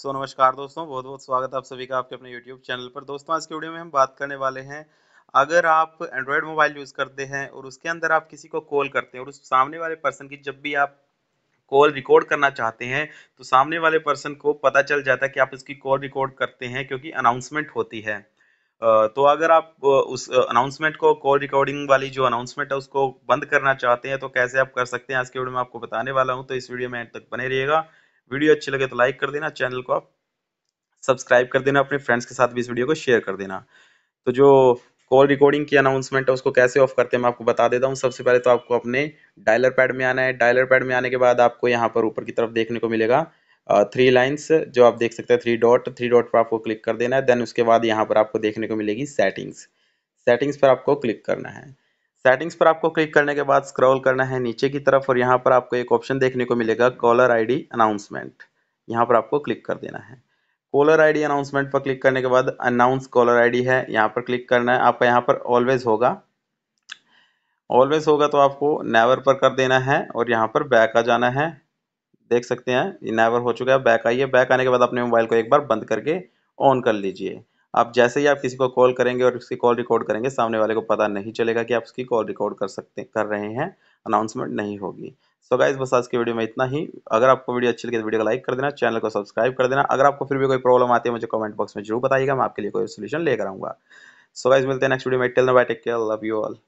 सो so, नमस्कार दोस्तों बहुत बहुत स्वागत है आप सभी का आपके अपने YouTube चैनल पर दोस्तों आज के वीडियो में हम बात करने वाले हैं अगर आप Android मोबाइल यूज़ करते हैं और उसके अंदर आप किसी को कॉल करते हैं और उस सामने वाले पर्सन की जब भी आप कॉल रिकॉर्ड करना चाहते हैं तो सामने वाले पर्सन को पता चल जाता है कि आप उसकी कॉल रिकॉर्ड करते हैं क्योंकि अनाउंसमेंट होती है तो अगर आप उस अनाउंसमेंट को कॉल रिकॉर्डिंग वाली जो अनाउंसमेंट है उसको बंद करना चाहते हैं तो कैसे आप कर सकते हैं आज के वीडियो में आपको बताने वाला हूँ तो इस वीडियो में तक बने रहिएगा वीडियो अच्छी लगे तो लाइक कर देना चैनल को आप सब्सक्राइब कर देना अपने फ्रेंड्स के साथ भी इस वीडियो को शेयर कर देना तो जो कॉल रिकॉर्डिंग की अनाउंसमेंट है उसको कैसे ऑफ करते हैं मैं आपको बता देता हूँ सबसे पहले तो आपको अपने डायलर पैड में आना है डायलर पैड में आने के बाद आपको यहाँ पर ऊपर की तरफ देखने को मिलेगा थ्री लाइंस लाइन्स जो आप देख सकते हैं थ्री डॉट थ्री डॉट पर आपको क्लिक कर देना है देन उसके बाद यहाँ पर आपको देखने को मिलेगी सेटिंग्स सेटिंग्स पर आपको क्लिक करना है सेटिंग्स पर आपको क्लिक करने के बाद स्क्रॉल करना है नीचे की तरफ और यहाँ पर आपको एक ऑप्शन देखने को मिलेगा कॉलर आईडी अनाउंसमेंट यहाँ पर आपको क्लिक कर देना है कॉलर आईडी अनाउंसमेंट पर क्लिक करने के बाद अनाउंस कॉलर आईडी है यहाँ पर क्लिक करना है आपका यहाँ पर ऑलवेज होगा ऑलवेज होगा तो आपको नेवर पर कर देना है और यहाँ पर बैक आ जाना है देख सकते हैं ये नेवर हो चुका है बैक आइए बैक आने के बाद अपने मोबाइल को एक बार बंद करके ऑन कर लीजिए आप जैसे ही आप किसी को कॉल करेंगे और उसकी कॉल रिकॉर्ड करेंगे सामने वाले को पता नहीं चलेगा कि आप उसकी कॉल रिकॉर्ड कर सकते कर रहे हैं अनाउंसमेंट नहीं होगी सो गाइज बस आज की वीडियो में इतना ही अगर आपको वीडियो अच्छी लगे तो वीडियो को लाइक कर देना चैनल को सब्सक्राइब कर देना अगर आपको फिर भी कोई प्रॉब्लम आती है मुझे कमेंट बॉक्स में जरूर बताइएगा मैं आपके लिए कोई सोल्यूशन लेकर आऊंगा सो गाइज मिलते हैं नेक्स्ट वीडियो में tell bye take care love you all